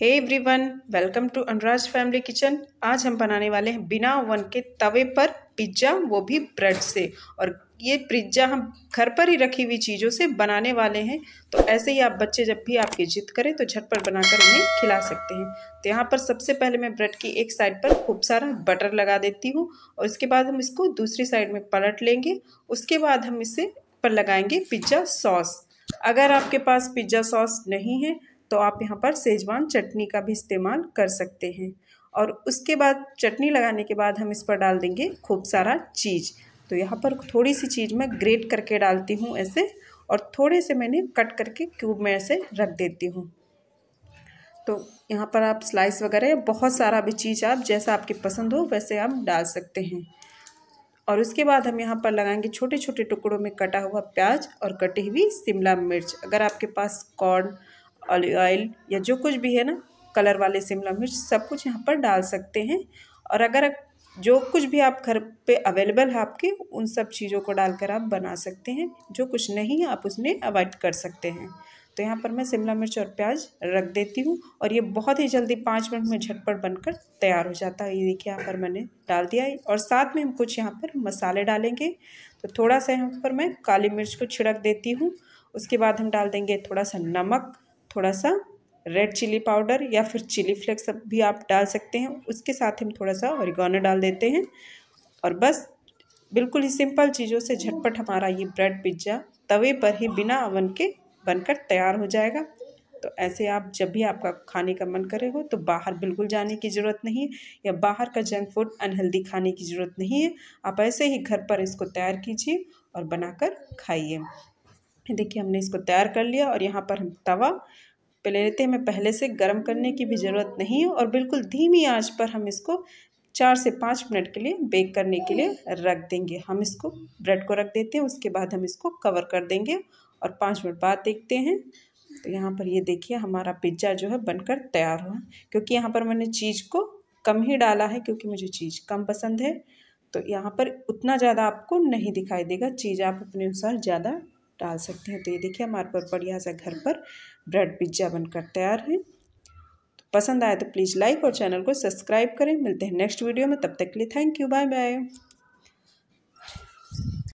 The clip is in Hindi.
hey everyone welcome to Anuraj family kitchen आज हम बनाने वाले हैं बिना ओवन के तवे पर पिज्ज़ा वो भी ब्रेड से और ये पिज्ज़ा हम घर पर ही रखी हुई चीज़ों से बनाने वाले हैं तो ऐसे ही आप बच्चे जब भी आपकी जिद करें तो झटपट बनाकर उन्हें खिला सकते हैं तो यहाँ पर सबसे पहले मैं ब्रेड की एक साइड पर खूब सारा बटर लगा देती हूँ और इसके बाद हम इसको दूसरी साइड में पलट लेंगे उसके बाद हम इसे पर लगाएंगे पिज्ज़ा सॉस अगर आपके पास पिज्ज़ा सॉस नहीं है तो आप यहाँ पर सेजवान चटनी का भी इस्तेमाल कर सकते हैं और उसके बाद चटनी लगाने के बाद हम इस पर डाल देंगे खूब सारा चीज़ तो यहाँ पर थोड़ी सी चीज़ मैं ग्रेट करके डालती हूँ ऐसे और थोड़े से मैंने कट करके क्यूब में ऐसे रख देती हूँ तो यहाँ पर आप स्लाइस वगैरह बहुत सारा भी चीज़ आप जैसा आपकी पसंद हो वैसे आप डाल सकते हैं और उसके बाद हम यहाँ पर लगाएंगे छोटे छोटे टुकड़ों में कटा हुआ प्याज और कटी हुई शिमला मिर्च अगर आपके पास कॉर्न ऑलिव ऑयल या जो कुछ भी है ना कलर वाले शिमला मिर्च सब कुछ यहाँ पर डाल सकते हैं और अगर जो कुछ भी आप घर पे अवेलेबल है आपके उन सब चीज़ों को डालकर आप बना सकते हैं जो कुछ नहीं आप उसमें अवॉइड कर सकते हैं तो यहाँ पर मैं शिमला मिर्च और प्याज रख देती हूँ और ये बहुत ही जल्दी पाँच मिनट में झटपट बनकर तैयार हो जाता है ये देखिए यहाँ पर मैंने डाल दिया है और साथ में हम कुछ यहाँ पर मसाले डालेंगे तो थोड़ा सा यहाँ पर मैं काली मिर्च को छिड़क देती हूँ उसके बाद हम डाल देंगे थोड़ा सा नमक थोड़ा सा रेड चिली पाउडर या फिर चिली फ्लेक्स भी आप डाल सकते हैं उसके साथ हम थोड़ा सा औरगानो डाल देते हैं और बस बिल्कुल ही सिंपल चीज़ों से झटपट हमारा ये ब्रेड पिज्ज़ा तवे पर ही बिना ओवन के बनकर तैयार हो जाएगा तो ऐसे आप जब भी आपका खाने का मन करे हो तो बाहर बिल्कुल जाने की ज़रूरत नहीं है या बाहर का जंक फूड अनहेल्दी खाने की ज़रूरत नहीं है आप ऐसे ही घर पर इसको तैयार कीजिए और बनाकर खाइए देखिए हमने इसको तैयार कर लिया और यहाँ पर हम तवा पे ले लेते हैं हमें पहले से गर्म करने की भी ज़रूरत नहीं है और बिल्कुल धीमी आंच पर हम इसको चार से पाँच मिनट के लिए बेक करने के लिए रख देंगे हम इसको ब्रेड को रख देते हैं उसके बाद हम इसको कवर कर देंगे और पाँच मिनट बाद देखते हैं तो यहाँ पर ये देखिए हमारा पिज्ज़ा जो है बनकर तैयार हुआ क्योंकि यहाँ पर मैंने चीज़ को कम ही डाला है क्योंकि मुझे चीज़ कम पसंद है तो यहाँ पर उतना ज़्यादा आपको नहीं दिखाई देगा चीज़ आप अपने अनुसार ज़्यादा डाल सकते हैं तो ये देखिए हमारे पर बढ़िया सा घर पर ब्रेड पिज्ज़ा बनकर तैयार है तो पसंद आए तो प्लीज़ लाइक और चैनल को सब्सक्राइब करें मिलते हैं नेक्स्ट वीडियो में तब तक के लिए थैंक यू बाय बाय